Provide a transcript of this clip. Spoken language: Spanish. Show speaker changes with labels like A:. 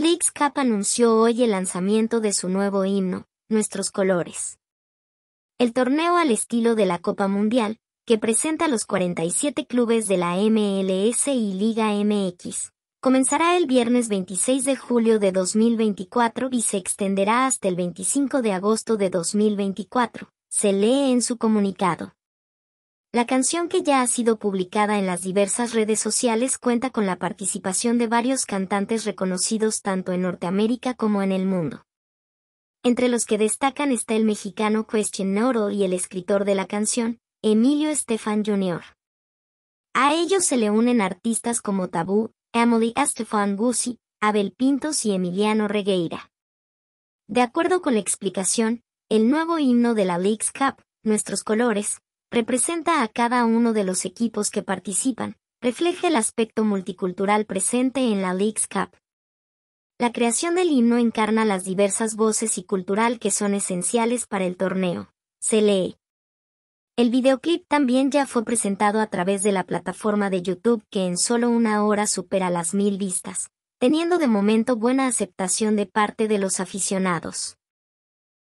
A: Leagues Cup anunció hoy el lanzamiento de su nuevo himno, Nuestros Colores. El torneo al estilo de la Copa Mundial, que presenta los 47 clubes de la MLS y Liga MX, comenzará el viernes 26 de julio de 2024 y se extenderá hasta el 25 de agosto de 2024, se lee en su comunicado. La canción que ya ha sido publicada en las diversas redes sociales cuenta con la participación de varios cantantes reconocidos tanto en Norteamérica como en el mundo. Entre los que destacan está el mexicano Question Noro y el escritor de la canción, Emilio Estefan Jr. A ellos se le unen artistas como Tabú, Emily Estefan Guzzi, Abel Pintos y Emiliano Regueira. De acuerdo con la explicación, el nuevo himno de la Leagues Cup, Nuestros Colores, representa a cada uno de los equipos que participan, refleja el aspecto multicultural presente en la League's Cup. La creación del himno encarna las diversas voces y cultural que son esenciales para el torneo. Se lee. El videoclip también ya fue presentado a través de la plataforma de YouTube que en solo una hora supera las mil vistas, teniendo de momento buena aceptación de parte de los aficionados.